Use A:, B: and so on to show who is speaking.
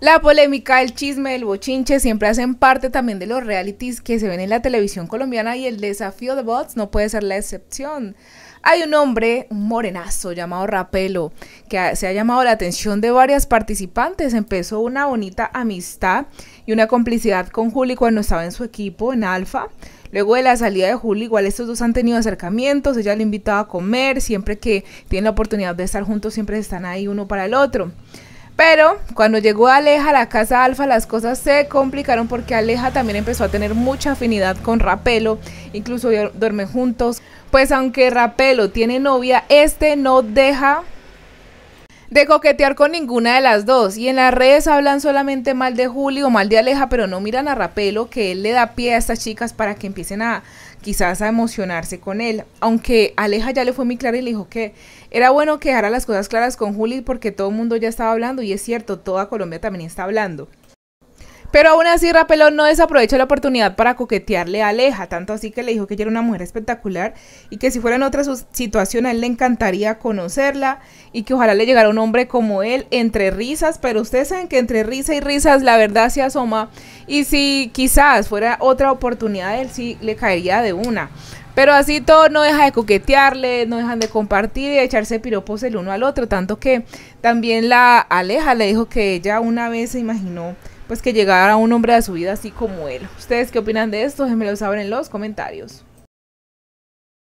A: La polémica, el chisme, el bochinche siempre hacen parte también de los realities que se ven en la televisión colombiana y el desafío de bots no puede ser la excepción. Hay un hombre, un morenazo llamado Rapelo, que se ha llamado la atención de varias participantes. Empezó una bonita amistad y una complicidad con Juli cuando estaba en su equipo en Alfa. Luego de la salida de Juli, igual estos dos han tenido acercamientos, ella le invitaba a comer, siempre que tienen la oportunidad de estar juntos, siempre están ahí uno para el otro. Pero cuando llegó Aleja a la casa Alfa, las cosas se complicaron porque Aleja también empezó a tener mucha afinidad con Rapelo, incluso duermen juntos. Pues aunque Rapelo tiene novia, este no deja de coquetear con ninguna de las dos. Y en las redes hablan solamente mal de Juli o mal de Aleja, pero no miran a Rapelo, que él le da pie a estas chicas para que empiecen a quizás a emocionarse con él. Aunque Aleja ya le fue muy clara y le dijo que era bueno que dejara las cosas claras con Juli porque todo el mundo ya estaba hablando y es cierto, toda Colombia también está hablando. Pero aún así, Rapelón no desaprovecha la oportunidad para coquetearle a Aleja, tanto así que le dijo que ella era una mujer espectacular y que si fuera en otra situación a él le encantaría conocerla y que ojalá le llegara un hombre como él entre risas, pero ustedes saben que entre risa y risas la verdad se asoma y si quizás fuera otra oportunidad él sí le caería de una. Pero así todo no deja de coquetearle, no dejan de compartir y de echarse piropos el uno al otro, tanto que también la Aleja le dijo que ella una vez se imaginó pues que llegara un hombre a su vida así como él. ¿Ustedes qué opinan de esto? Déjenmelo lo saben en los comentarios.